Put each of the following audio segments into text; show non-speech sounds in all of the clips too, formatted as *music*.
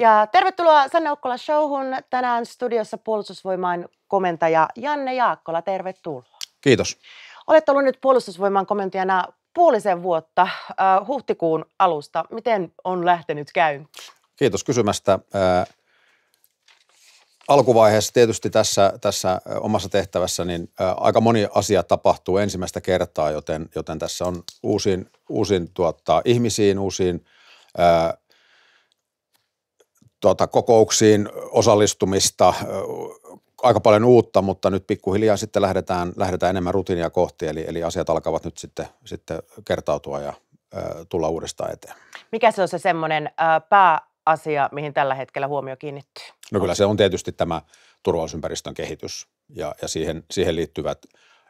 Ja tervetuloa Sanne Ukkola Showhun. Tänään studiossa puolustusvoimain komentaja Janne Jaakkola. Tervetuloa. Kiitos. Olet ollut nyt puolustusvoimain komentajana puolisen vuotta äh, huhtikuun alusta. Miten on lähtenyt käyn? Kiitos kysymästä. Äh, alkuvaiheessa tietysti tässä, tässä omassa tehtävässä niin äh, aika moni asia tapahtuu ensimmäistä kertaa, joten, joten tässä on uusiin, uusiin tuottaa, ihmisiin, uusiin äh, tuota, kokouksiin osallistumista, aika paljon uutta, mutta nyt pikkuhiljaa sitten lähdetään, lähdetään enemmän rutiinia kohti, eli, eli asiat alkavat nyt sitten, sitten kertautua ja ö, tulla uudestaan eteen. Mikä se on se semmoinen pääasia, mihin tällä hetkellä huomio kiinnittyy? No kyllä se on tietysti tämä turvallisuusympäristön kehitys ja, ja siihen, siihen liittyvät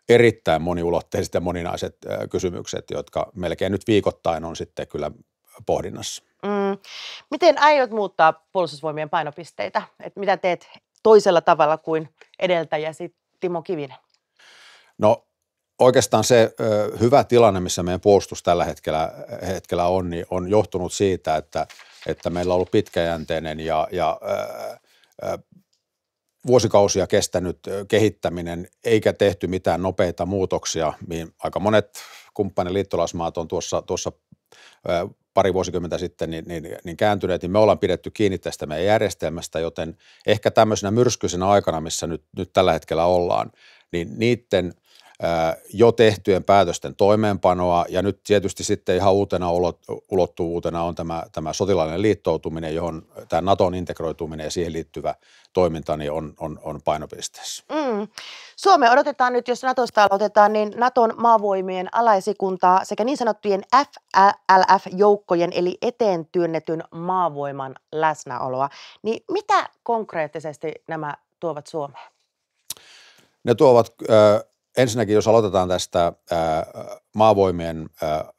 erittäin moniulotteiset ja moninaiset ö, kysymykset, jotka melkein nyt viikoittain on sitten kyllä pohdinnassa. Mm. Miten aiot muuttaa puolustusvoimien painopisteitä? Et mitä teet toisella tavalla kuin edeltäjäsi Timo Kivinen? No oikeastaan se ö, hyvä tilanne, missä meidän puolustus tällä hetkellä, hetkellä on, niin on johtunut siitä, että, että meillä on ollut pitkäjänteinen ja, ja ö, ö, vuosikausia kestänyt kehittäminen, eikä tehty mitään nopeita muutoksia, mihin aika monet kumppaniliittolaismaat on tuossa, tuossa pari vuosikymmentä sitten niin, niin, niin kääntyneet, niin me ollaan pidetty kiinni tästä meidän järjestelmästä, joten ehkä tämmöisenä myrskyisenä aikana, missä nyt, nyt tällä hetkellä ollaan, niin niiden – jo tehtyjen päätösten toimeenpanoa ja nyt tietysti sitten ihan uutena ulottuvuutena on tämä, tämä sotilaallinen liittoutuminen, johon tämä Naton integroituminen ja siihen liittyvä toiminta niin on, on, on painopisteessä. Mm. Suome odotetaan nyt, jos Natosta aloitetaan, niin Naton maavoimien alaisikuntaa sekä niin sanottujen FLF-joukkojen eli eteen työnnetyn maavoiman läsnäoloa. Niin mitä konkreettisesti nämä tuovat Suomeen? Ne tuovat äh, ensinnäkin, jos aloitetaan tästä ää, maavoimien ää,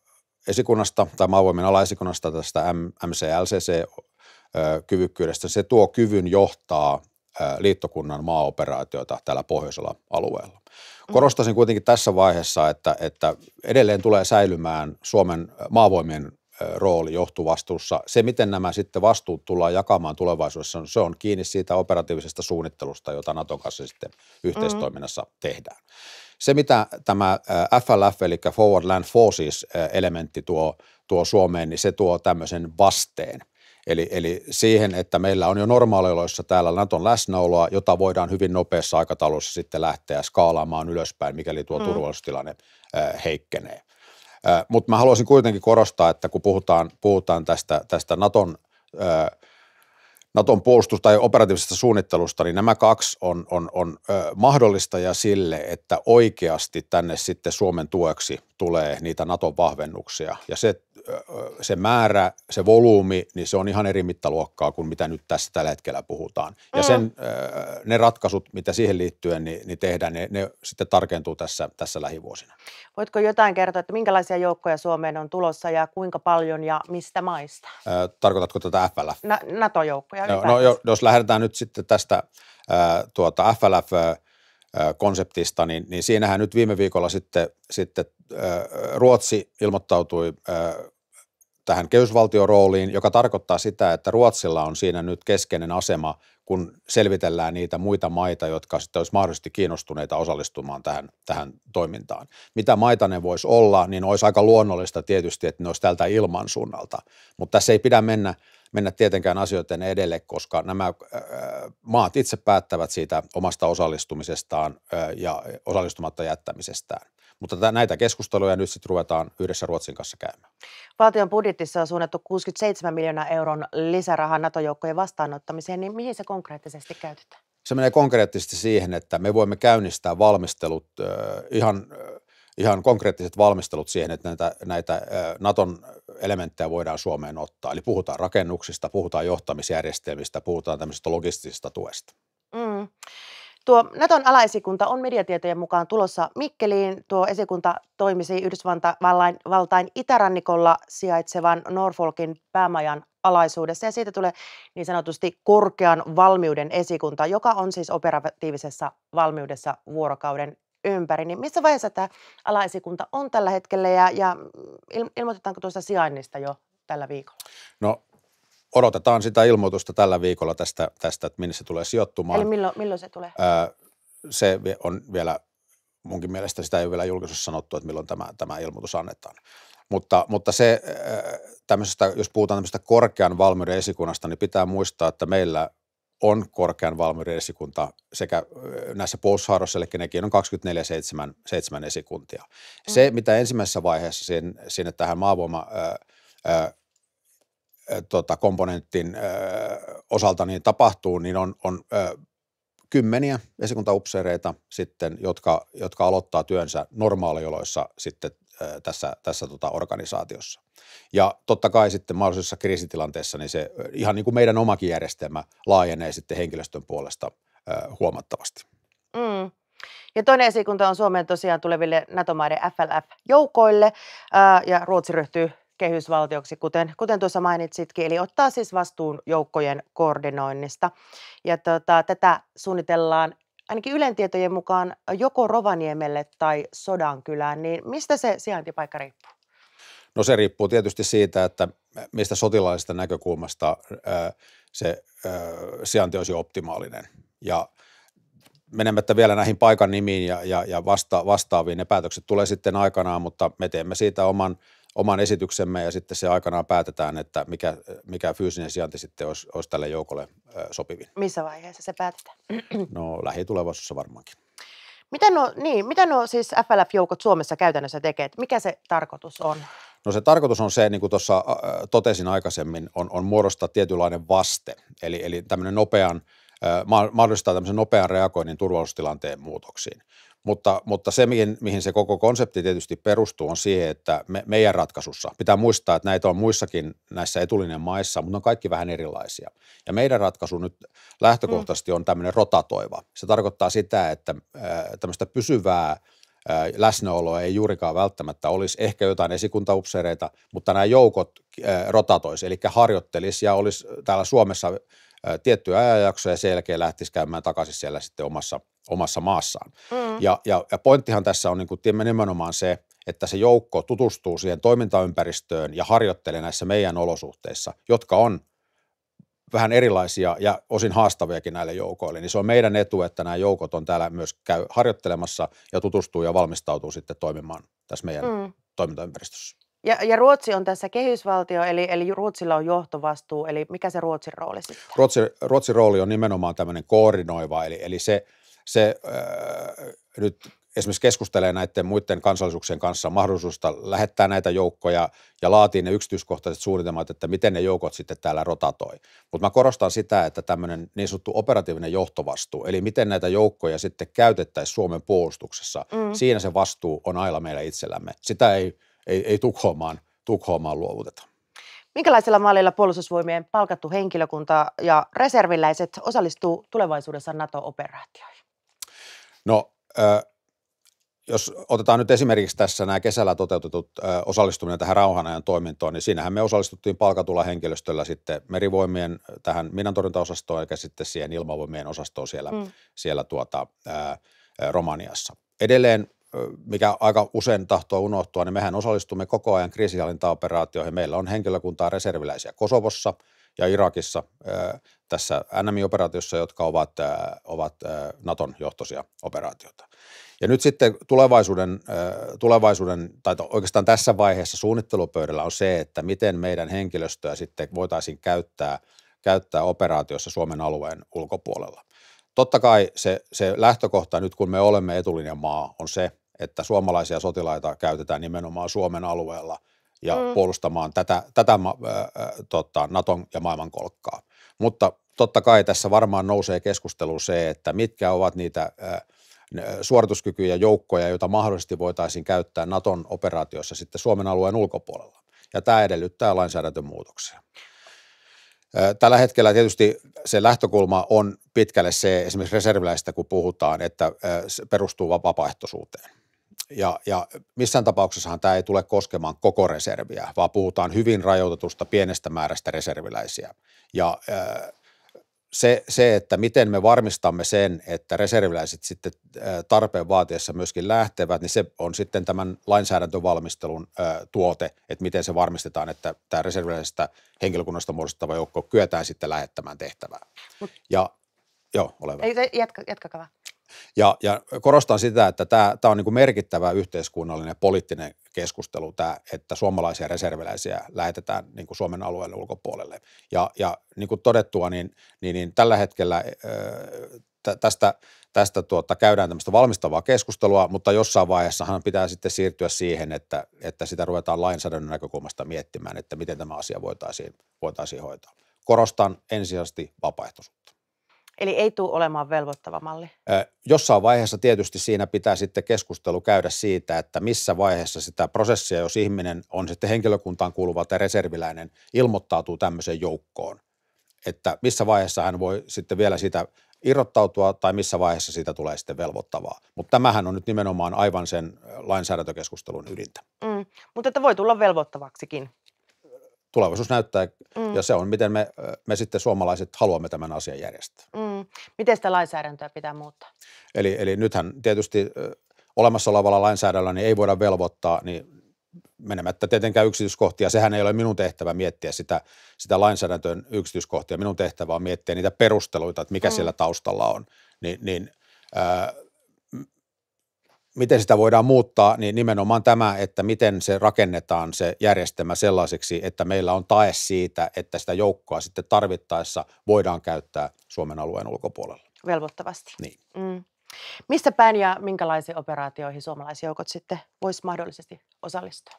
esikunnasta tai maavoimien alaesikunnasta tästä MCLCC-kyvykkyydestä, se tuo kyvyn johtaa ää, liittokunnan maaoperaatioita täällä pohjoisella alueella. Mm. Korostaisin kuitenkin tässä vaiheessa, että, että edelleen tulee säilymään Suomen maavoimien rooli johtuvastuussa. Se, miten nämä sitten vastuut tullaan jakamaan tulevaisuudessa, se on kiinni siitä operatiivisesta suunnittelusta, jota Naton kanssa sitten mm. yhteistoiminnassa mm-hmm. tehdään. Se, mitä tämä äh, FLF, eli Forward Land Forces-elementti äh, tuo, tuo Suomeen, niin se tuo tämmöisen vasteen. Eli, eli siihen, että meillä on jo normaalioloissa täällä Naton läsnäoloa, jota voidaan hyvin nopeassa aikataulussa sitten lähteä skaalaamaan ylöspäin, mikäli tuo mm. turvallisuustilanne äh, heikkenee. Mutta mä haluaisin kuitenkin korostaa, että kun puhutaan, puhutaan tästä, tästä Naton ö, Naton puolustus- tai operatiivisesta suunnittelusta, niin nämä kaksi on, on, on mahdollista ja sille, että oikeasti tänne sitten Suomen tueksi tulee niitä Naton vahvennuksia. Ja se, se määrä, se volyymi, niin se on ihan eri mittaluokkaa kuin mitä nyt tässä tällä hetkellä puhutaan. Mm. Ja sen, ne ratkaisut, mitä siihen liittyen niin, niin tehdään, ne, ne sitten tarkentuu tässä, tässä lähivuosina. Voitko jotain kertoa, että minkälaisia joukkoja Suomeen on tulossa ja kuinka paljon ja mistä maista? Tarkoitatko tätä FLF? Na, NATO-joukkoja no, no, jos lähdetään nyt sitten tästä tuota FLF- konseptista, niin, niin siinähän nyt viime viikolla sitten, sitten Ruotsi ilmoittautui tähän kehysvaltiorooliin, joka tarkoittaa sitä, että Ruotsilla on siinä nyt keskeinen asema kun selvitellään niitä muita maita, jotka sitten olisi mahdollisesti kiinnostuneita osallistumaan tähän, tähän toimintaan. Mitä maita ne voisi olla, niin olisi aika luonnollista tietysti, että ne olisi tältä ilmansuunnalta. Mutta tässä ei pidä mennä, mennä tietenkään asioiden edelle, koska nämä äh, maat itse päättävät siitä omasta osallistumisestaan äh, ja osallistumatta jättämisestään. Mutta näitä keskusteluja nyt sitten ruvetaan yhdessä Ruotsin kanssa käymään. Valtion budjetissa on suunnattu 67 miljoonaa euron lisärahaa NATO-joukkojen vastaanottamiseen, niin mihin se konkreettisesti käytetään? Se menee konkreettisesti siihen, että me voimme käynnistää valmistelut ihan ihan konkreettiset valmistelut siihen, että näitä, näitä Naton elementtejä voidaan Suomeen ottaa. Eli puhutaan rakennuksista, puhutaan johtamisjärjestelmistä, puhutaan tämmöisestä logistisesta tuesta. Mm. Tuo Naton alaesikunta on mediatietojen mukaan tulossa Mikkeliin. Tuo esikunta toimisi Yhdysvaltain itärannikolla sijaitsevan Norfolkin päämajan alaisuudessa ja siitä tulee niin sanotusti korkean valmiuden esikunta, joka on siis operatiivisessa valmiudessa vuorokauden ympäri. Niin missä vaiheessa tämä alaesikunta on tällä hetkellä ja, ja ilmoitetaanko tuosta sijainnista jo tällä viikolla? No odotetaan sitä ilmoitusta tällä viikolla tästä, tästä että minne se tulee sijoittumaan. Eli milloin, milloin se tulee? Öö, se on vielä, munkin mielestä sitä ei ole vielä julkisuudessa sanottu, että milloin tämä, tämä ilmoitus annetaan. Mutta, mutta se, tämmöisestä, jos puhutaan tämmöisestä korkean valmiuden esikunnasta, niin pitää muistaa, että meillä on korkean valmiuden esikunta sekä näissä puolustushaaroissa, eli nekin on 24 7, esikuntia. Mm. Se, mitä ensimmäisessä vaiheessa sinne, sinne tähän maavoima tota, komponentin ö, osalta niin tapahtuu, niin on, on ö, kymmeniä esikuntaupseereita sitten, jotka, jotka aloittaa työnsä normaalioloissa sitten ö, tässä, tässä tota, organisaatiossa. Ja totta kai sitten mahdollisessa kriisitilanteessa, niin se ihan niin kuin meidän omakin järjestelmä laajenee sitten henkilöstön puolesta ö, huomattavasti. Mm. Ja toinen esikunta on Suomeen tosiaan tuleville NATO-maiden FLF-joukoille, ää, ja Ruotsi ryhtyy kehysvaltioksi, kuten, kuten tuossa mainitsitkin, eli ottaa siis vastuun joukkojen koordinoinnista. Ja tota, tätä suunnitellaan ainakin Ylen tietojen mukaan joko Rovaniemelle tai Sodankylään, niin mistä se sijaintipaikka riippuu? No se riippuu tietysti siitä, että mistä sotilaallisesta näkökulmasta se sijainti olisi optimaalinen. Ja menemättä vielä näihin paikan nimiin ja, ja, ja vasta, vastaaviin, ne päätökset tulee sitten aikanaan, mutta me teemme siitä oman – oman esityksemme ja sitten se aikanaan päätetään, että mikä, mikä fyysinen sijainti sitten olisi, olisi tälle joukolle sopivin. Missä vaiheessa se päätetään? *clears throat* No lähitulevaisuudessa varmaankin. Mitä no, niin, mitä no siis FLF-joukot Suomessa käytännössä tekee? Mikä se tarkoitus on? No se tarkoitus on se, niin kuin tuossa totesin aikaisemmin, on, on muodostaa tietynlainen vaste. Eli, eli tämmöinen nopean – mahdollistaa tämmöisen nopean reagoinnin turvallisuustilanteen muutoksiin. Mutta, mutta se, mihin, mihin se koko konsepti tietysti perustuu, on siihen, että me, meidän ratkaisussa, pitää muistaa, että näitä on muissakin näissä etulinen maissa, mutta ne on kaikki vähän erilaisia. Ja meidän ratkaisu nyt lähtökohtaisesti mm. on tämmöinen rotatoiva. Se tarkoittaa sitä, että tämmöistä pysyvää läsnäoloa ei juurikaan välttämättä olisi, ehkä jotain esikuntaupseereita, mutta nämä joukot rotatoisi, eli harjoittelisi ja olisi täällä Suomessa tiettyä ajanjaksoa ja sen jälkeen lähtisi käymään takaisin siellä sitten omassa, omassa maassaan. Mm. Ja, ja, ja pointtihan tässä on niin kuin nimenomaan se, että se joukko tutustuu siihen toimintaympäristöön ja harjoittelee näissä meidän olosuhteissa, jotka on vähän erilaisia ja osin haastaviakin näille joukoille, niin se on meidän etu, että nämä joukot on täällä myös käy harjoittelemassa ja tutustuu ja valmistautuu sitten toimimaan tässä meidän mm. toimintaympäristössä. Ja, ja Ruotsi on tässä kehysvaltio, eli, eli Ruotsilla on johtovastuu, eli mikä se Ruotsin rooli sitten? Ruotsin, Ruotsin rooli on nimenomaan tämmöinen koordinoiva, eli, eli se, se äh, nyt esimerkiksi keskustelee näiden muiden kansallisuuksien kanssa mahdollisuudesta lähettää näitä joukkoja ja laatii ne yksityiskohtaiset suunnitelmat, että miten ne joukot sitten täällä rotatoi. Mutta mä korostan sitä, että tämmöinen niin sanottu operatiivinen johtovastuu, eli miten näitä joukkoja sitten käytettäisiin Suomen puolustuksessa, mm. siinä se vastuu on ailla meillä itsellämme. Sitä ei – ei, ei Tukholmaan, Tukholmaan luovuteta. Minkälaisella mallilla puolustusvoimien palkattu henkilökunta ja reserviläiset osallistuu tulevaisuudessa NATO-operaatioihin? No, äh, jos otetaan nyt esimerkiksi tässä nämä kesällä toteutetut äh, osallistuminen tähän rauhanajan toimintoon, niin siinähän me osallistuttiin palkatulla henkilöstöllä sitten merivoimien tähän minantorjuntaosastoon eikä sitten siihen ilmavoimien osastoon siellä, mm. siellä tuota, äh, Romaniassa. Edelleen mikä aika usein tahtoo unohtua, niin mehän osallistumme koko ajan kriisinhallintaoperaatioihin. Meillä on henkilökuntaa reserviläisiä Kosovossa ja Irakissa tässä NMI-operaatiossa, jotka ovat, ovat Naton johtoisia operaatioita. Ja nyt sitten tulevaisuuden, tulevaisuuden, tai oikeastaan tässä vaiheessa suunnittelupöydällä on se, että miten meidän henkilöstöä sitten voitaisiin käyttää, käyttää operaatiossa Suomen alueen ulkopuolella. Totta kai se, se lähtökohta nyt, kun me olemme etulinjan maa, on se, että suomalaisia sotilaita käytetään nimenomaan Suomen alueella ja mm. puolustamaan tätä, tätä äh, tota, Naton ja maailman kolkkaa. Mutta totta kai tässä varmaan nousee keskustelu se, että mitkä ovat niitä äh, suorituskykyjä joukkoja, joita mahdollisesti voitaisiin käyttää Naton operaatiossa sitten Suomen alueen ulkopuolella. Ja tämä edellyttää lainsäädäntömuutoksia. Tällä hetkellä tietysti se lähtökulma on pitkälle se, esimerkiksi reserviläistä kun puhutaan, että perustuu vapaaehtoisuuteen ja, ja missään tapauksessahan tämä ei tule koskemaan koko reserviä, vaan puhutaan hyvin rajoitetusta pienestä määrästä reserviläisiä. Ja se, se, että miten me varmistamme sen, että reserviläiset sitten tarpeen vaatiessa myöskin lähtevät, niin se on sitten tämän lainsäädäntövalmistelun tuote, että miten se varmistetaan, että tämä reserviläisestä henkilökunnasta muodostettava joukko kyetään sitten lähettämään tehtävää. Mut, ja, joo, ole hyvä. Jatka, ja, ja korostan sitä, että tämä, tämä on niin kuin merkittävä yhteiskunnallinen poliittinen keskustelu, tämä, että suomalaisia reserviläisiä lähetetään niin kuin Suomen alueen ulkopuolelle. Ja, ja niin kuin todettua, niin, niin, niin tällä hetkellä ää, tästä, tästä tuota, käydään tämmöistä valmistavaa keskustelua, mutta jossain vaiheessahan pitää sitten siirtyä siihen, että, että sitä ruvetaan lainsäädännön näkökulmasta miettimään, että miten tämä asia voitaisiin, voitaisiin hoitaa. Korostan ensisijaisesti vapaaehtoisuutta. Eli ei tule olemaan velvoittava malli. Jossain vaiheessa tietysti siinä pitää sitten keskustelu käydä siitä, että missä vaiheessa sitä prosessia, jos ihminen on sitten henkilökuntaan kuuluva tai reserviläinen, ilmoittautuu tämmöiseen joukkoon. Että missä vaiheessa hän voi sitten vielä sitä irrottautua tai missä vaiheessa siitä tulee sitten velvoittavaa. Mutta tämähän on nyt nimenomaan aivan sen lainsäädäntökeskustelun ydintä. Mm, mutta että voi tulla velvoittavaksikin tulevaisuus näyttää, mm. ja se on, miten me, me sitten suomalaiset haluamme tämän asian järjestää. Mm. Miten sitä lainsäädäntöä pitää muuttaa? Eli, eli nythän tietysti olemassa olevalla lainsäädännöllä niin ei voida velvoittaa, niin menemättä tietenkään yksityiskohtia, sehän ei ole minun tehtävä miettiä sitä, sitä lainsäädäntöön yksityiskohtia, minun tehtävä on miettiä niitä perusteluita, että mikä mm. siellä taustalla on, niin, niin – miten sitä voidaan muuttaa, niin nimenomaan tämä, että miten se rakennetaan se järjestelmä sellaiseksi, että meillä on tae siitä, että sitä joukkoa sitten tarvittaessa voidaan käyttää Suomen alueen ulkopuolella. Velvoittavasti. Niin. Mm. Mistä päin ja minkälaisiin operaatioihin suomalaisjoukot sitten voisi mahdollisesti osallistua?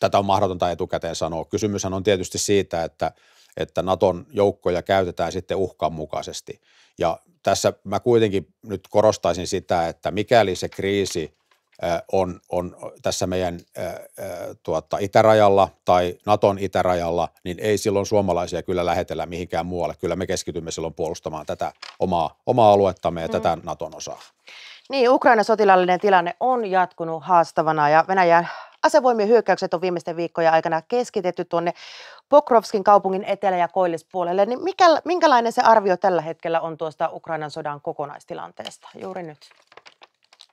Tätä on mahdotonta etukäteen sanoa. Kysymyshän on tietysti siitä, että, että Naton joukkoja käytetään sitten uhkan mukaisesti. Ja tässä mä kuitenkin nyt korostaisin sitä, että mikäli se kriisi on, on tässä meidän tuota, itärajalla tai Naton itärajalla, niin ei silloin suomalaisia kyllä lähetellä mihinkään muualle. Kyllä me keskitymme silloin puolustamaan tätä omaa, omaa aluettamme ja mm. tätä Naton osaa. Niin, Ukraina sotilallinen tilanne on jatkunut haastavana ja Venäjän Asevoimien hyökkäykset on viimeisten viikkojen aikana keskitetty tuonne Pokrovskin kaupungin etelä- ja koillispuolelle. Niin mikä, minkälainen se arvio tällä hetkellä on tuosta Ukrainan sodan kokonaistilanteesta juuri nyt?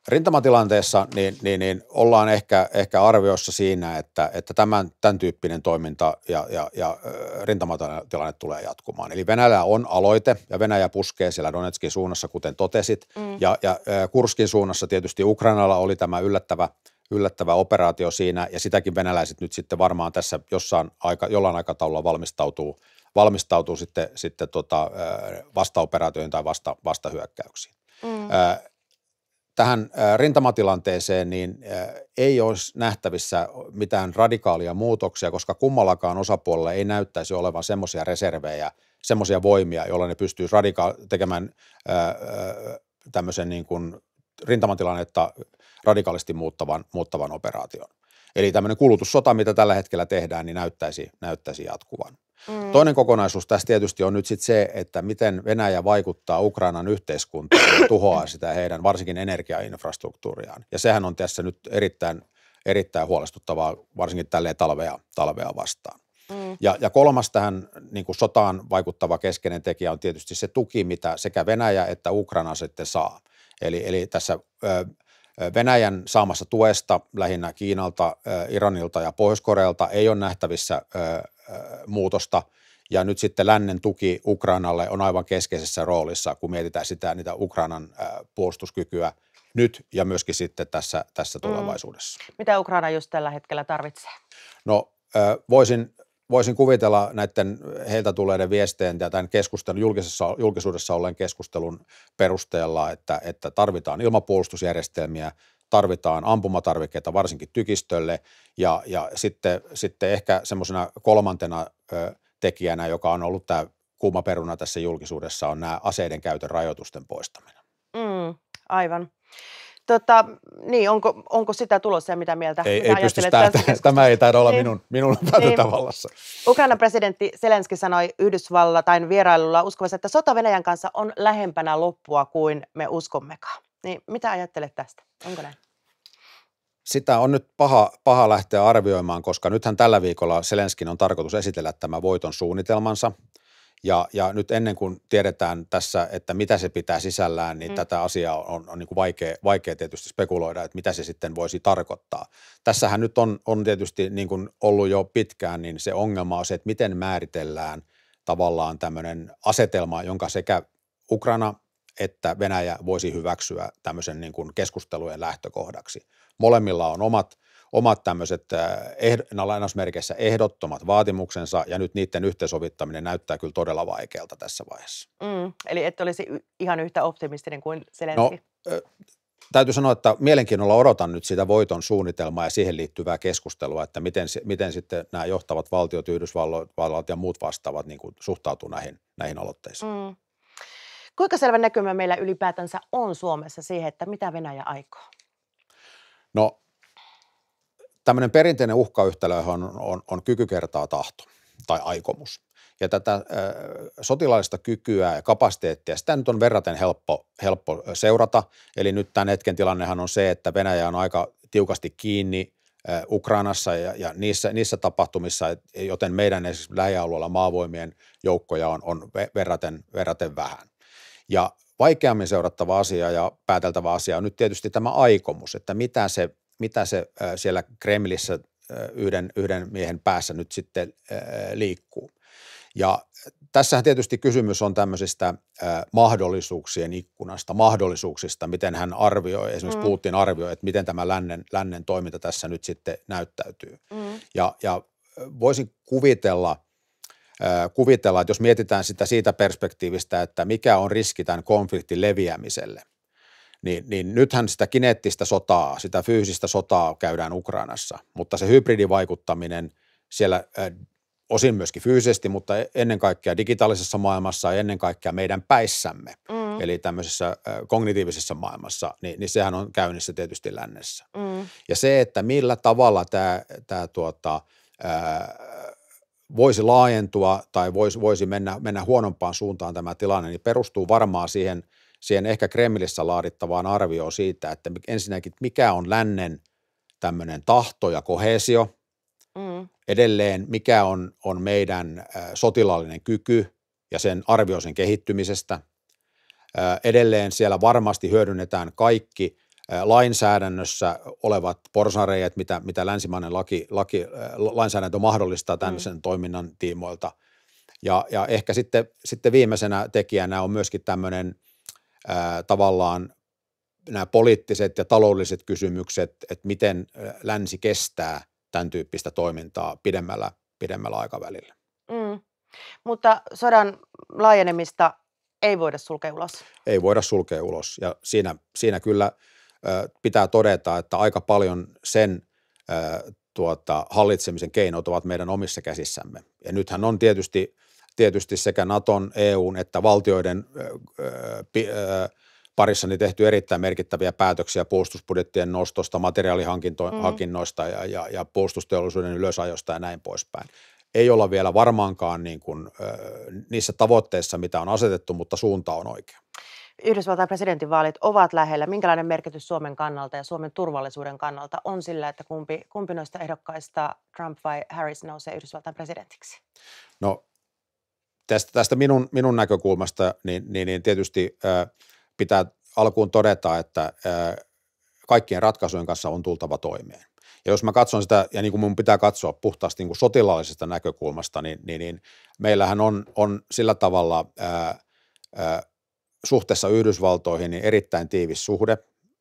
Rintamatilanteessa niin, niin, niin ollaan ehkä, ehkä arviossa siinä, että, että tämän, tämän tyyppinen toiminta ja, ja, ja rintamatilanne tulee jatkumaan. Eli Venäjällä on aloite ja Venäjä puskee siellä Donetskin suunnassa, kuten totesit, mm. ja, ja Kurskin suunnassa tietysti Ukrainalla oli tämä yllättävä – yllättävä operaatio siinä, ja sitäkin venäläiset nyt sitten varmaan tässä jossain aika, jollain aikataululla valmistautuu, valmistautuu sitten, sitten tota, vastaoperaatioihin tai vasta, vastahyökkäyksiin. Mm. Tähän rintamatilanteeseen niin ei olisi nähtävissä mitään radikaalia muutoksia, koska kummallakaan osapuolella ei näyttäisi olevan semmoisia reservejä, semmoisia voimia, joilla ne pystyy radika- tekemään tämmöisen niin kuin rintamatilannetta radikaalisti muuttavan, muuttavan operaation. Eli tämmöinen kulutussota, mitä tällä hetkellä tehdään, niin näyttäisi, näyttäisi jatkuvan. Mm. Toinen kokonaisuus tässä tietysti on nyt sitten se, että miten Venäjä vaikuttaa Ukrainan yhteiskuntaan ja tuhoaa sitä heidän varsinkin energiainfrastruktuuriaan. Ja sehän on tässä nyt erittäin, erittäin huolestuttavaa, varsinkin tälleen talvea, talvea vastaan. Mm. Ja, ja kolmas tähän niin kuin sotaan vaikuttava keskeinen tekijä on tietysti se tuki, mitä sekä Venäjä että Ukraina sitten saa. Eli, eli tässä ö, Venäjän saamassa tuesta lähinnä Kiinalta, Iranilta ja Pohjois-Korealta ei ole nähtävissä muutosta ja nyt sitten lännen tuki Ukrainalle on aivan keskeisessä roolissa, kun mietitään sitä niitä Ukrainan puolustuskykyä nyt ja myöskin sitten tässä, tässä mm. tulevaisuudessa. Mm. Mitä Ukraina just tällä hetkellä tarvitsee? No voisin voisin kuvitella näiden heiltä tulleiden viesteen ja tämän keskustelun, julkisessa, julkisuudessa olleen keskustelun perusteella, että, että tarvitaan ilmapuolustusjärjestelmiä, tarvitaan ampumatarvikkeita varsinkin tykistölle ja, ja sitten, sitten ehkä semmoisena kolmantena ö, tekijänä, joka on ollut tämä kuuma peruna tässä julkisuudessa, on nämä aseiden käytön rajoitusten poistaminen. Mm, aivan. Tota, niin, onko, onko sitä tulossa ja mitä mieltä? Ei, ei pysty, tämä, tämä ei taida olla niin, minun, minun päätäntävallassa. Niin. Ukrainan presidentti Zelenski sanoi tai vierailulla uskovassa, että sota Venäjän kanssa on lähempänä loppua kuin me uskommekaan. Niin, mitä ajattelet tästä? Onko näin? Sitä on nyt paha, paha lähteä arvioimaan, koska nythän tällä viikolla Selenskin on tarkoitus esitellä tämä voiton suunnitelmansa – ja, ja nyt ennen kuin tiedetään tässä, että mitä se pitää sisällään, niin mm. tätä asiaa on, on niin kuin vaikea, vaikea tietysti spekuloida, että mitä se sitten voisi tarkoittaa. Tässähän nyt on, on tietysti niin kuin ollut jo pitkään, niin se ongelma on se, että miten määritellään tavallaan tämmöinen asetelma, jonka sekä Ukraina että Venäjä voisi hyväksyä tämmöisen niin kuin keskustelujen lähtökohdaksi. Molemmilla on omat – omat tämmöiset äh, ehd- lainausmerkeissä ehdottomat vaatimuksensa ja nyt niiden yhteensovittaminen näyttää kyllä todella vaikealta tässä vaiheessa. Mm, eli et olisi ihan yhtä optimistinen kuin Zelenski? No, täytyy sanoa, että mielenkiinnolla odotan nyt sitä voiton suunnitelmaa ja siihen liittyvää keskustelua, että miten, miten sitten nämä johtavat valtiot, Yhdysvallat ja muut vastaavat niin kuin suhtautuu näihin, näihin aloitteisiin. Mm. Kuinka selvä näkymä meillä ylipäätänsä on Suomessa siihen, että mitä Venäjä aikoo? No tämmöinen perinteinen uhkayhtälö on, on, on kyky kertaa tahto tai aikomus. Ja tätä äh, sotilaallista kykyä ja kapasiteettia, sitä nyt on verraten helppo, helppo seurata. Eli nyt tämän hetken tilannehan on se, että Venäjä on aika tiukasti kiinni Ukrainassa ja, ja niissä, niissä tapahtumissa, joten meidän esimerkiksi lähialueella maavoimien joukkoja on, on verraten, verraten vähän. Ja vaikeammin seurattava asia ja pääteltävä asia on nyt tietysti tämä aikomus, että mitä se mitä se siellä Kremlissä yhden, yhden miehen päässä nyt sitten liikkuu. Ja tässähän tietysti kysymys on tämmöisistä mahdollisuuksien ikkunasta, mahdollisuuksista, miten hän arvioi, esimerkiksi mm. Putin arvioi, että miten tämä lännen, lännen toiminta tässä nyt sitten näyttäytyy. Mm. Ja, ja voisin kuvitella – kuvitella, että jos mietitään sitä siitä perspektiivistä, että mikä on riski tämän konfliktin leviämiselle, niin, niin nythän sitä kineettistä sotaa, sitä fyysistä sotaa käydään Ukrainassa, mutta se hybridivaikuttaminen siellä äh, osin myöskin fyysisesti, mutta e-, ennen kaikkea digitaalisessa maailmassa ja ennen kaikkea meidän päissämme, mm. eli tämmöisessä äh, kognitiivisessa maailmassa, niin, niin sehän on käynnissä tietysti lännessä. Mm. Ja se, että millä tavalla tämä, tämä tuota, äh, voisi laajentua tai voisi, voisi mennä, mennä huonompaan suuntaan tämä tilanne, niin perustuu varmaan siihen – siihen ehkä Kremlissä laadittavaan arvioon siitä, että ensinnäkin mikä on lännen tämmöinen tahto ja kohesio, mm. edelleen mikä on, on meidän sotilaallinen kyky ja sen arvio sen kehittymisestä. Edelleen siellä varmasti hyödynnetään kaikki lainsäädännössä olevat porsareijat, mitä, mitä länsimainen laki, laki, lainsäädäntö mahdollistaa tämän mm. sen toiminnan tiimoilta. Ja, ja ehkä sitten, sitten viimeisenä tekijänä on myöskin tämmöinen – tavallaan nämä poliittiset ja taloudelliset kysymykset, että miten länsi kestää tämän tyyppistä toimintaa pidemmällä, pidemmällä aikavälillä. Mm. Mutta sodan laajenemista ei voida sulkea ulos. Ei voida sulkea ulos ja siinä, siinä kyllä pitää todeta, että aika paljon sen tuota, hallitsemisen keinot ovat meidän omissa käsissämme. Ja nythän on tietysti tietysti sekä Naton, EUn että valtioiden parissa niin tehty erittäin merkittäviä päätöksiä puolustusbudjettien nostosta, materiaalihankinnoista mm. ja, ja, ja puolustusteollisuuden ylösajosta ja näin poispäin. Ei olla vielä varmaankaan niin kuin, niissä tavoitteissa, mitä on asetettu, mutta suunta on oikea. Yhdysvaltain presidentinvaalit ovat lähellä. Minkälainen merkitys Suomen kannalta ja Suomen turvallisuuden kannalta on sillä, että kumpi, kumpi noista ehdokkaista Trump vai Harris nousee Yhdysvaltain presidentiksi? No Tästä, tästä minun, minun näkökulmasta niin, niin, niin tietysti ää, pitää alkuun todeta, että ää, kaikkien ratkaisujen kanssa on tultava toimeen. Ja jos mä katson sitä, ja niin kuin mun pitää katsoa puhtaasti niin kuin sotilaallisesta näkökulmasta, niin, niin, niin meillähän on, on sillä tavalla ää, ää, suhteessa Yhdysvaltoihin niin erittäin tiivis suhde.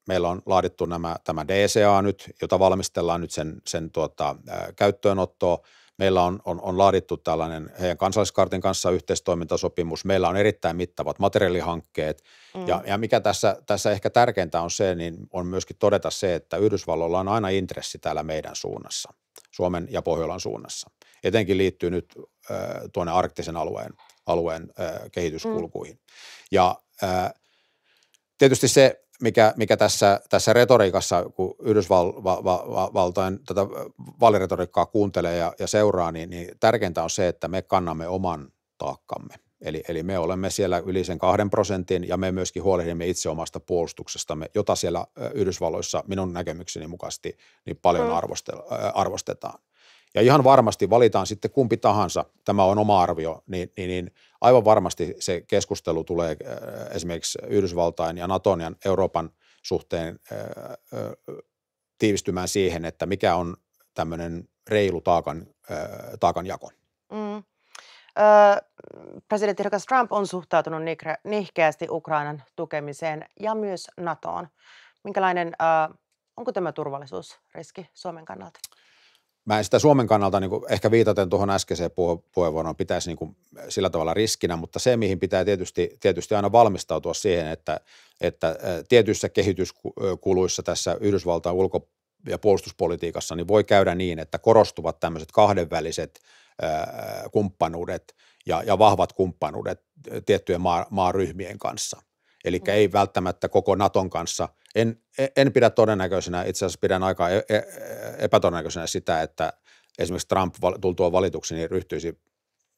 Meillä on laadittu nämä, tämä DCA nyt, jota valmistellaan nyt sen, sen tuota, ää, käyttöönottoa. Meillä on, on, on laadittu tällainen heidän kansalliskartin kanssa yhteistoimintasopimus. Meillä on erittäin mittavat materiaalihankkeet. Mm. Ja, ja mikä tässä, tässä ehkä tärkeintä on se, niin on myöskin todeta se, että Yhdysvalloilla on aina intressi täällä meidän suunnassa, Suomen ja Pohjolan suunnassa. Etenkin liittyy nyt äh, tuonne arktisen alueen, alueen äh, kehityskulkuihin. Mm. Ja äh, tietysti se mikä, mikä tässä, tässä retoriikassa, kun Yhdysvaltain va, va, va, tätä vaaliretoriikkaa kuuntelee ja, ja seuraa, niin, niin tärkeintä on se, että me kannamme oman taakkamme. Eli, eli me olemme siellä yli sen kahden prosentin ja me myöskin huolehdimme itse omasta puolustuksestamme, jota siellä Yhdysvalloissa minun näkemykseni mukaisesti niin paljon mm. arvostetaan. Ja ihan varmasti valitaan sitten kumpi tahansa, tämä on oma arvio, niin, niin, niin aivan varmasti se keskustelu tulee äh, esimerkiksi Yhdysvaltain ja Naton ja Euroopan suhteen äh, äh, tiivistymään siihen, että mikä on tämmöinen reilu taakan, taakanjako. Mm. Presidentti Rikas Trump on suhtautunut nihkeästi Ukrainan tukemiseen ja myös NATOon. Minkälainen, onko tämä turvallisuusriski Suomen kannalta? mä en sitä Suomen kannalta niin kuin, ehkä viitaten tuohon äskeiseen puheenvuoroon pitäisi niin kuin, sillä tavalla riskinä, mutta se, mihin pitää tietysti, tietysti aina valmistautua siihen, että, että tietyissä kehityskuluissa tässä Yhdysvaltain ulko- ja puolustuspolitiikassa niin voi käydä niin, että korostuvat tämmöiset kahdenväliset ää, kumppanuudet ja, ja vahvat kumppanuudet tiettyjen maa, maaryhmien kanssa. Eli mm. ei välttämättä koko Naton kanssa – en, en pidä todennäköisenä, itse asiassa pidän aika e, e, epätodennäköisenä sitä, että esimerkiksi Trump tultua valituksi niin ryhtyisi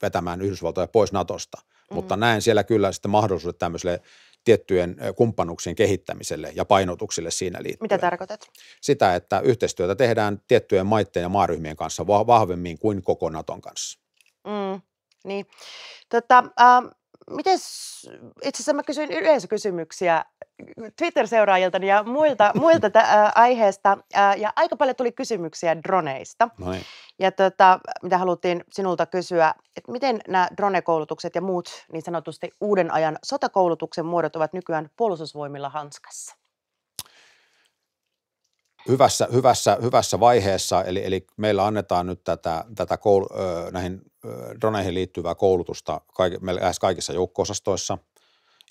vetämään Yhdysvaltoja pois Natosta, mm-hmm. mutta näen siellä kyllä sitten mahdollisuudet tämmöiselle tiettyjen kumppanuuksien kehittämiselle ja painotuksille siinä liittyen. Mitä tarkoitat? Sitä, että yhteistyötä tehdään tiettyjen maiden ja maaryhmien kanssa vahvemmin kuin koko Naton kanssa. Mm, niin. Tota, äh, mites, itse asiassa mä kysyin yleisökysymyksiä mm, Twitter-seuraajiltani ja muilta, *laughs* muilta t- ä, aiheesta. Ä, ja aika paljon tuli kysymyksiä droneista. Noin. Ja tota, mitä haluttiin sinulta kysyä, että miten nämä dronekoulutukset ja muut niin sanotusti uuden ajan sotakoulutuksen muodot ovat nykyään puolustusvoimilla hanskassa? hyvässä, hyvässä, hyvässä vaiheessa, eli, eli meillä annetaan nyt tätä, tätä koulu, näihin droneihin liittyvää koulutusta lähes kaikissa joukko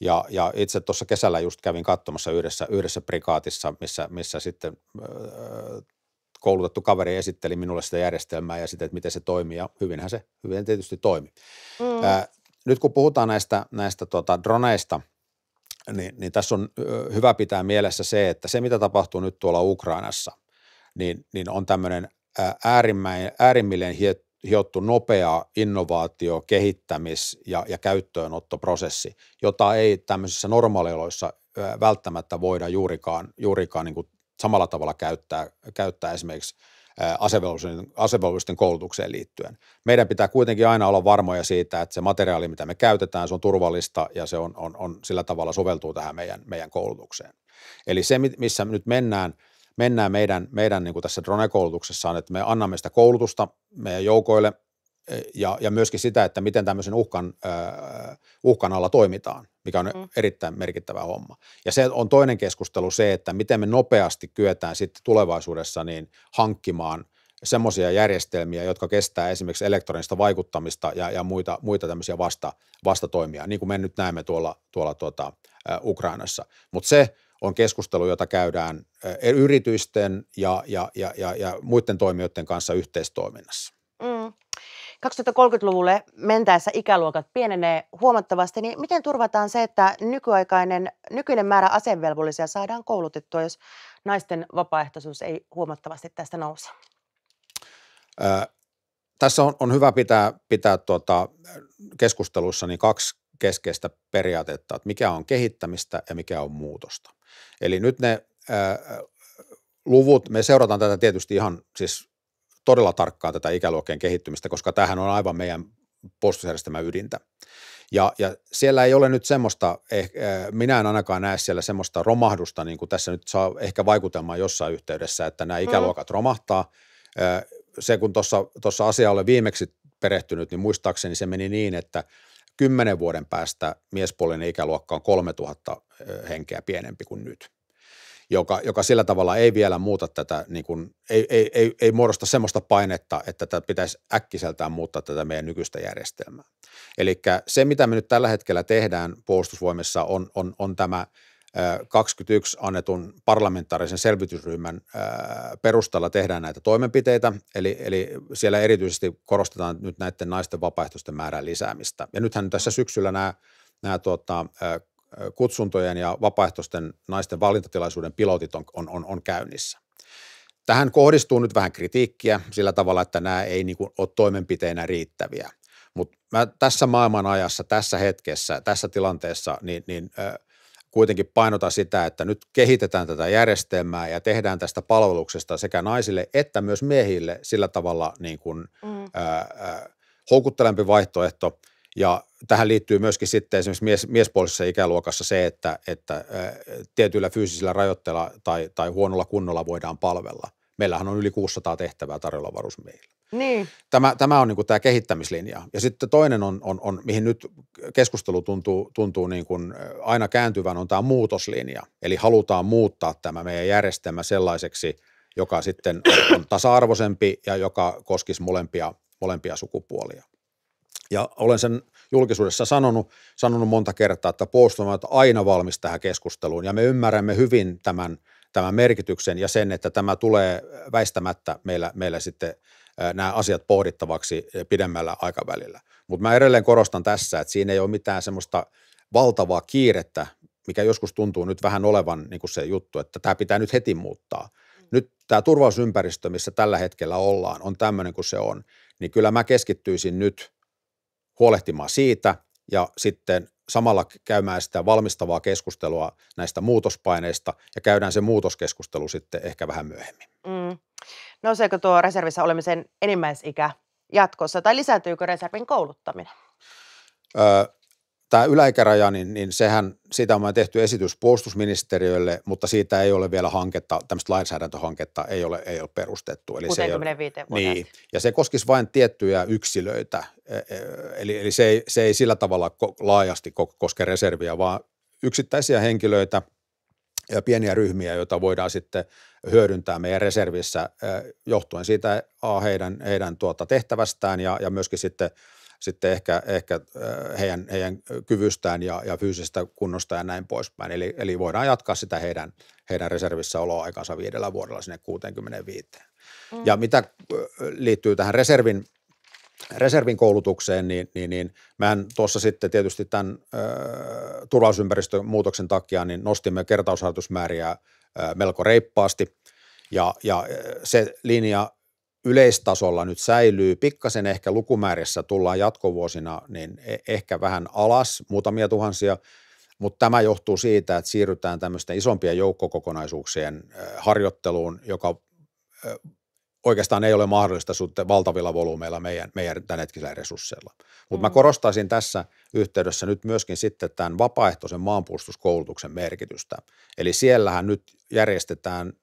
ja, ja itse tuossa kesällä just kävin katsomassa yhdessä, yhdessä prikaatissa, missä, missä sitten öö, koulutettu kaveri esitteli minulle sitä järjestelmää ja sitten että miten se toimii ja hyvinhän se hyvin tietysti toimi. Mm. Ää, nyt kun puhutaan näistä, näistä tuota, droneista, niin, niin tässä on hyvä pitää mielessä se, että se mitä tapahtuu nyt tuolla Ukrainassa, niin, niin on tämmöinen äärimmilleen hiottu nopea innovaatio, kehittämis- ja, ja käyttöönottoprosessi, jota ei tämmöisissä normaalioloissa välttämättä voida juurikaan, juurikaan niin kuin samalla tavalla käyttää, käyttää esimerkiksi – asevelvollisten, koulutukseen liittyen. Meidän pitää kuitenkin aina olla varmoja siitä, että se materiaali, mitä me käytetään, se on turvallista ja se on, on, on sillä tavalla soveltuu tähän meidän, meidän koulutukseen. Eli se, missä nyt mennään, mennään meidän, meidän niin kuin tässä drone-koulutuksessa on, että me annamme sitä koulutusta meidän joukoille – ja, ja myöskin sitä, että miten tämmöisen uhkan, uh, uhkan alla toimitaan, mikä on mm. erittäin merkittävä homma. Ja se on toinen keskustelu se, että miten me nopeasti kyetään sitten tulevaisuudessa niin hankkimaan semmoisia järjestelmiä, jotka kestää esimerkiksi elektronista vaikuttamista ja, ja muita, muita tämmöisiä vasta, vastatoimia, niin kuin me nyt näemme tuolla, tuolla tuota, Ukrainassa. Mutta se on keskustelu, jota käydään äh, yritysten ja, ja, ja, ja, ja muiden toimijoiden kanssa yhteistoiminnassa. Mm. 2030-luvulle mentäessä ikäluokat pienenee huomattavasti, niin miten turvataan se, että nykyaikainen, nykyinen määrä asevelvollisia saadaan koulutettua, jos naisten vapaaehtoisuus ei huomattavasti tästä nouse? Äh, tässä on, on hyvä pitää, pitää tuota, keskustelussa niin kaksi keskeistä periaatetta, että mikä on kehittämistä ja mikä on muutosta. Eli nyt ne äh, luvut, me seurataan tätä tietysti ihan siis todella tarkkaan tätä ikäluokkien kehittymistä, koska tähän on aivan meidän puolustusjärjestelmän ydintä. Ja, ja siellä ei ole nyt semmoista, eh, eh, minä en ainakaan näe siellä semmoista romahdusta, niin kuin tässä nyt saa ehkä vaikutelmaa jossain yhteydessä, että nämä mm. ikäluokat mm. romahtaa. Eh, se kun tuossa asia oli viimeksi perehtynyt, niin muistaakseni se meni niin, että kymmenen vuoden päästä miespuolinen ikäluokka on 3000 eh, henkeä pienempi kuin nyt joka, joka sillä tavalla ei vielä muuta tätä, niin kuin, ei, ei, ei, ei muodosta sellaista painetta, että tätä pitäisi äkkiseltään muuttaa tätä meidän nykyistä järjestelmää. Eli se, mitä me nyt tällä hetkellä tehdään puolustusvoimissa, on, on, on tämä 21 annetun parlamentaarisen selvitysryhmän perusteella tehdään näitä toimenpiteitä, eli, eli siellä erityisesti korostetaan nyt näiden naisten vapaaehtoisten määrän lisäämistä. Ja nythän tässä syksyllä nämä, nämä tuota, kutsuntojen ja vapaaehtoisten naisten valintatilaisuuden pilotit on, on, on, on käynnissä. Tähän kohdistuu nyt vähän kritiikkiä sillä tavalla, että nämä ei niin kuin ole toimenpiteinä riittäviä. Mutta tässä maailman ajassa, tässä hetkessä, tässä tilanteessa, niin, niin ö, kuitenkin painota sitä, että nyt kehitetään tätä järjestelmää ja tehdään tästä palveluksesta sekä naisille että myös miehille sillä tavalla niin kuin, mm. ö, ö, houkuttelempi vaihtoehto – ja tähän liittyy myöskin sitten esimerkiksi mies, miespuolisessa ikäluokassa se, että, että tietyillä fyysisillä rajoitteilla tai, tai huonolla kunnolla voidaan palvella. Meillähän on yli 600 tehtävää tarjolla varusmiehillä. Niin. Tämä, tämä on niin kuin tämä kehittämislinja. Ja sitten toinen on, on, on mihin nyt keskustelu tuntuu, tuntuu niin kuin aina kääntyvän, on tämä muutoslinja. Eli halutaan muuttaa tämä meidän järjestelmä sellaiseksi, joka sitten on tasa-arvoisempi ja joka koskisi molempia, molempia sukupuolia. Ja olen sen julkisuudessa sanonut, sanonut monta kertaa, että puolustusvoimat aina valmis tähän keskusteluun ja me ymmärrämme hyvin tämän, tämän merkityksen ja sen, että tämä tulee väistämättä meillä, meillä sitten nämä asiat pohdittavaksi pidemmällä aikavälillä. Mutta mä edelleen korostan tässä, että siinä ei ole mitään semmoista valtavaa kiirettä, mikä joskus tuntuu nyt vähän olevan niin kuin se juttu, että tämä pitää nyt heti muuttaa. Nyt tämä turvallisuusympäristö, missä tällä hetkellä ollaan, on tämmöinen kuin se on, niin kyllä mä keskittyisin nyt huolehtimaan siitä ja sitten samalla käymään sitä valmistavaa keskustelua näistä muutospaineista ja käydään se muutoskeskustelu sitten ehkä vähän myöhemmin. Mm. Nouseeko tuo reservissa olemisen enimmäisikä jatkossa tai lisääntyykö reservin kouluttaminen? Öö, tämä yläikäraja, niin, niin sehän, siitä on tehty esitys puolustusministeriölle, mutta siitä ei ole vielä hanketta, tämmöistä lainsäädäntöhanketta ei ole, ei ole perustettu. Eli 65 se ei ole, niin, ja se koskisi vain tiettyjä yksilöitä, e, e, eli, eli se, ei, se ei sillä tavalla laajasti koske reserviä, vaan yksittäisiä henkilöitä ja pieniä ryhmiä, joita voidaan sitten hyödyntää meidän reservissä e, johtuen siitä A, heidän, heidän tuota tehtävästään ja, ja myöskin sitten – sitten ehkä, ehkä heidän, heidän kyvystään ja, ja fyysisestä kunnosta ja näin poispäin. Eli, eli voidaan jatkaa sitä heidän, heidän reservissä oloaikansa viidellä vuodella sinne 65. Mm. Ja mitä liittyy tähän reservin reservin koulutukseen, niin, niin, niin mehän tuossa sitten tietysti tämän ö, turvallisuusympäristön muutoksen takia niin nostimme kertausharjoitusmääriä ö, melko reippaasti. Ja, ja se linja yleistasolla nyt säilyy. Pikkasen ehkä lukumäärissä tullaan jatkovuosina niin e-, ehkä vähän alas, muutamia tuhansia, mutta tämä johtuu siitä, että siirrytään tämmöisten isompien joukkokokonaisuuksien harjoitteluun, joka oikeastaan ei ole mahdollista sitten valtavilla volyymeilla meidän, meidän tämänhetkisillä resursseilla. Mutta mm. mä korostaisin tässä yhteydessä nyt myöskin sitten tämän vapaaehtoisen maanpuolustuskoulutuksen merkitystä. Eli siellähän nyt järjestetään,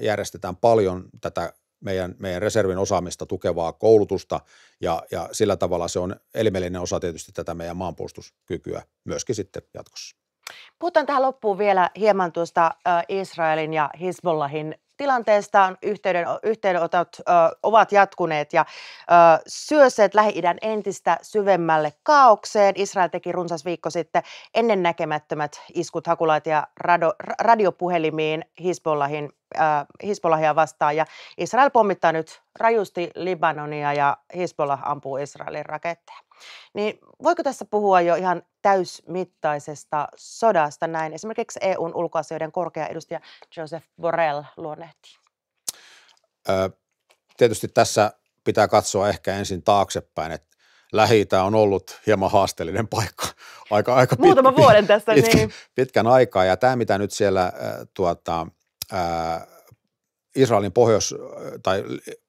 järjestetään paljon tätä meidän, meidän reservin osaamista tukevaa koulutusta ja, ja sillä tavalla se on elimellinen osa tietysti tätä meidän maanpuolustuskykyä myöskin sitten jatkossa. Puhutaan tähän loppuun vielä hieman tuosta Israelin ja Hezbollahin tilanteestaan yhteyden, yhteydenotot ö, ovat jatkuneet ja ö, syöseet Lähi-idän entistä syvemmälle kaaukseen. Israel teki runsas viikko sitten ennennäkemättömät iskut hakulaita ja radio, radiopuhelimiin Hisbollahin, ö, Hisbollahia vastaan ja Israel pommittaa nyt rajusti Libanonia ja Hisbollah ampuu Israelin raketteja. Niin voiko tässä puhua jo ihan täysmittaisesta sodasta. Näin esimerkiksi EUn ulkoasioiden korkea edustaja Joseph Borrell luonnehti. tietysti tässä pitää katsoa ehkä ensin taaksepäin, että lähi on ollut hieman haasteellinen paikka *laughs* aika, aika Muutama pit, vuoden tässä, *laughs* pit, niin. Pitkän aikaa, ja tämä mitä nyt siellä äh, tuota, äh, Israelin pohjois- tai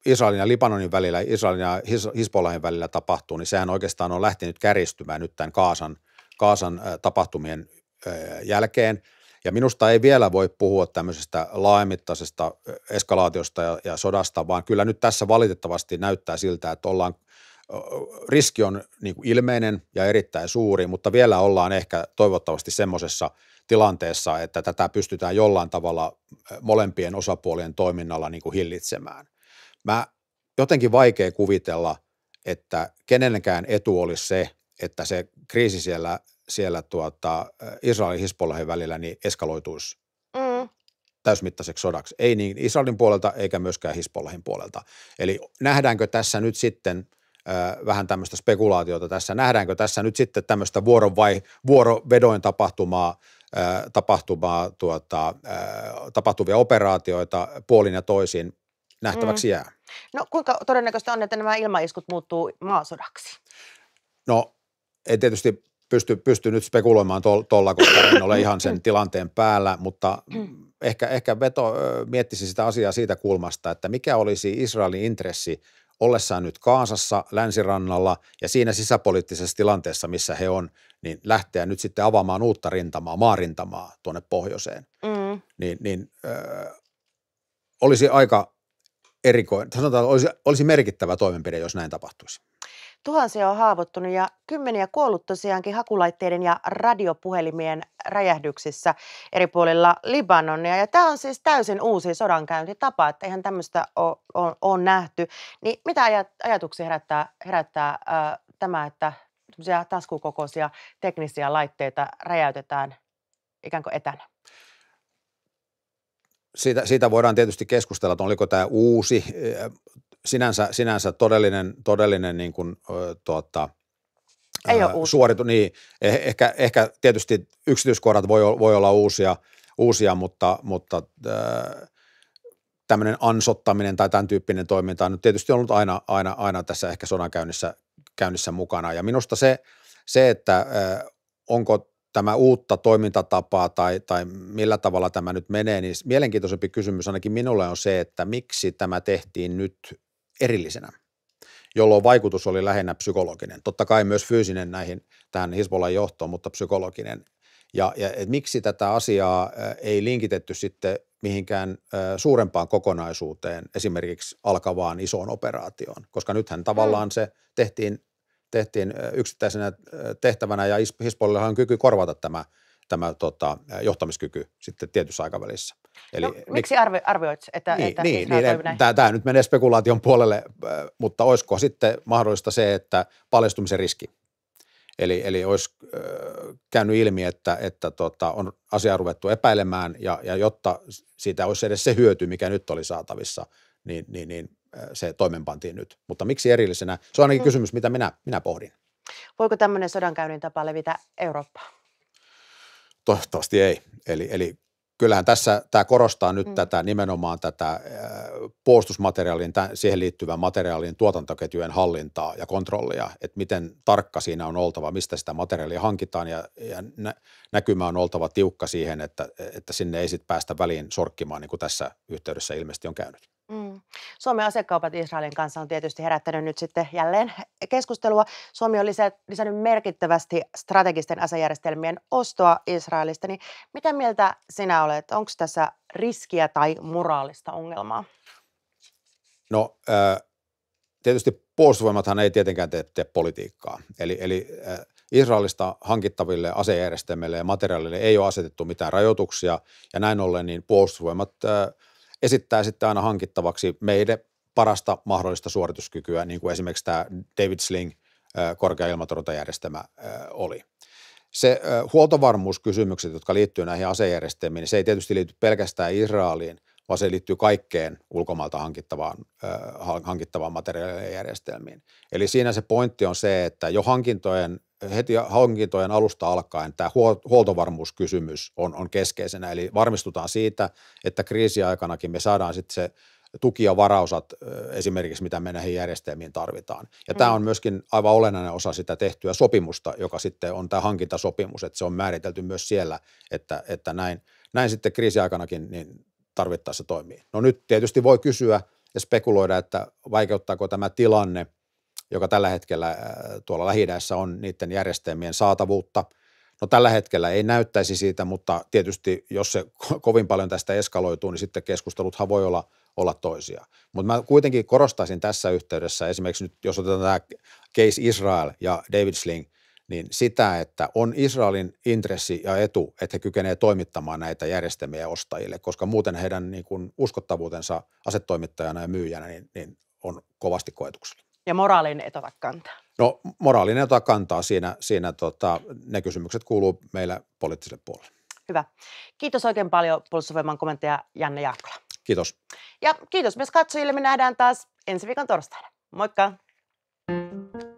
Israelin ja Libanonin välillä, Israelin ja His- Hisbollahin välillä tapahtuu, niin sehän oikeastaan on lähtenyt käristymään nyt tämän Kaasan – Kaasan tapahtumien jälkeen. Ja minusta ei vielä voi puhua tämmöisestä laajamittaisesta eskalaatiosta ja, ja sodasta, vaan kyllä nyt tässä valitettavasti näyttää siltä, että ollaan riski on niin kuin ilmeinen ja erittäin suuri, mutta vielä ollaan ehkä toivottavasti semmoisessa tilanteessa, että tätä pystytään jollain tavalla molempien osapuolien toiminnalla niin kuin hillitsemään. Mä jotenkin vaikea kuvitella, että kenenkään etu olisi se, että se kriisi siellä, siellä tuota, äh, Israelin Hispolahin välillä niin eskaloituisi mm. täysmittaiseksi sodaksi. Ei niin Israelin puolelta eikä myöskään Hispolahin puolelta. Eli nähdäänkö tässä nyt sitten äh, vähän tämmöistä spekulaatiota tässä, nähdäänkö tässä nyt sitten tämmöistä vuorovai, vuorovedoin tapahtumaa, äh, tapahtumaa tuota, tapahtuvia operaatioita puolin ja toisin nähtäväksi mm. jää. No kuinka todennäköistä on, että nämä ilmaiskut muuttuu maasodaksi? No ei tietysti pysty, pysty nyt spekuloimaan tuolla, tol, koska en ole ihan sen tilanteen päällä, mutta ehkä, ehkä veto, miettisi sitä asiaa siitä kulmasta, että mikä olisi Israelin intressi ollessaan nyt Kaasassa, länsirannalla ja siinä sisäpoliittisessa tilanteessa, missä he on, niin lähteä nyt sitten avaamaan uutta rintamaa, maarintamaa tuonne pohjoiseen. Mm. Niin, niin ö, olisi aika erikoinen, sanotaan, olisi, olisi merkittävä toimenpide, jos näin tapahtuisi. Tuhansia on haavoittunut ja kymmeniä kuollut tosiaankin hakulaitteiden ja radiopuhelimien räjähdyksissä eri puolilla Libanonia. Ja tämä on siis täysin uusi sodankäyntitapa, että eihän tämmöistä ole nähty. Niin mitä ajatuksia herättää, herättää äh, tämä, että taskukokoisia teknisiä laitteita räjäytetään ikään kuin etänä? siitä, siitä voidaan tietysti keskustella, että oliko tämä uusi sinänsä, sinänsä todellinen, todellinen niin kuin, ö, tuota, ei ole uusi. suoritu, niin eh, ehkä, ehkä tietysti yksityiskohdat voi, voi olla uusia, uusia mutta, mutta ö, tämmöinen ansottaminen tai tämän tyyppinen toiminta on tietysti ollut aina, aina, aina tässä ehkä sodankäynnissä käynnissä mukana. Ja minusta se, se että onko tämä uutta toimintatapaa tai, tai millä tavalla tämä nyt menee, niin mielenkiintoisempi kysymys ainakin minulle on se, että miksi tämä tehtiin nyt erillisenä, jolloin vaikutus oli lähinnä psykologinen. Totta kai myös fyysinen näihin, tähän Hisbollan johtoon, mutta psykologinen. Ja, ja et miksi tätä asiaa ei linkitetty sitten mihinkään suurempaan kokonaisuuteen, esimerkiksi alkavaan isoon operaatioon, koska nythän mm. tavallaan se tehtiin, tehtiin yksittäisenä tehtävänä ja Hisbollahan on kyky korvata tämä, tämä tota, johtamiskyky sitten tietyssä aikavälissä. No, eli, no, miksi arvi, arvioit, että, niin, että niin, niin, niin, näin? Tämä, tämä nyt menee spekulaation puolelle, äh, mutta olisiko sitten mahdollista se, että paljastumisen riski? Eli, eli olisi äh, käynyt ilmi, että, että tota, on asiaa ruvettu epäilemään ja, ja jotta siitä olisi edes se hyöty, mikä nyt oli saatavissa, niin, niin, niin äh, se toimenpantiin nyt. Mutta miksi erillisenä? Se on ainakin hmm. kysymys, mitä minä, minä pohdin. Voiko tämmöinen sodankäynnin tapa levitä Eurooppaan? Toivottavasti ei. Eli, eli kyllähän tässä tämä korostaa nyt mm. tätä nimenomaan tätä puolustusmateriaalin, siihen liittyvän materiaalin tuotantoketjujen hallintaa ja kontrollia, että miten tarkka siinä on oltava, mistä sitä materiaalia hankitaan ja, ja nä, näkymä on oltava tiukka siihen, että, että sinne ei sitten päästä väliin sorkkimaan, niin kuin tässä yhteydessä ilmeisesti on käynyt. Mm. Suomen asekaupat Israelin kanssa on tietysti herättänyt nyt sitten jälleen keskustelua. Suomi on lisännyt merkittävästi strategisten asejärjestelmien ostoa Israelista. Niin mitä mieltä sinä olet? Onko tässä riskiä tai moraalista ongelmaa? No äh, tietysti puolustusvoimathan ei tietenkään tee, tee politiikkaa. Eli, eli äh, Israelista hankittaville asejärjestelmille ja materiaalille ei ole asetettu mitään rajoituksia. Ja näin ollen niin puolustusvoimat äh, – esittää sitten aina hankittavaksi meidän parasta mahdollista suorituskykyä, niin kuin esimerkiksi tämä David Sling korkea ilmatorjuntajärjestelmä oli. Se huoltovarmuuskysymykset, jotka liittyy näihin asejärjestelmiin, niin se ei tietysti liity pelkästään Israeliin, vaan se liittyy kaikkeen ulkomailta hankittavaan, äh, hankittavaan materiaalien järjestelmiin. Eli siinä se pointti on se, että jo hankintojen, heti hankintojen alusta alkaen tämä huoltovarmuuskysymys on, on keskeisenä, eli varmistutaan siitä, että kriisiaikanakin me saadaan sitten se tuki- ja varausat esimerkiksi, mitä me näihin järjestelmiin tarvitaan. Ja mm. tämä on myöskin aivan olennainen osa sitä tehtyä sopimusta, joka sitten on tämä hankintasopimus, että se on määritelty myös siellä, että, että näin, näin sitten kriisiaikanakin niin tarvittaessa toimii. No nyt tietysti voi kysyä ja spekuloida, että vaikeuttaako tämä tilanne, joka tällä hetkellä äh, tuolla lähi on niiden järjestelmien saatavuutta. No tällä hetkellä ei näyttäisi siitä, mutta tietysti jos se kovin paljon tästä eskaloituu, niin sitten keskusteluthan voi olla, olla toisia. Mutta mä kuitenkin korostaisin tässä yhteydessä esimerkiksi nyt, jos otetaan tämä case Israel ja David Sling, niin sitä, että on Israelin intressi ja etu, että he kykenevät toimittamaan näitä järjestelmiä ostajille, koska muuten heidän niin kuin uskottavuutensa asetoimittajana ja myyjänä niin, niin on kovasti koetuksella. Ja moraalinen etota kantaa. No moraalinen ota kantaa siinä, siinä tota, ne kysymykset kuuluu meillä poliittiselle puolelle. Hyvä. Kiitos oikein paljon puolustusvoiman kommentteja Janne Jaakkola. Kiitos. Ja kiitos myös katsojille. Me nähdään taas ensi viikon torstaina. Moikka! thank you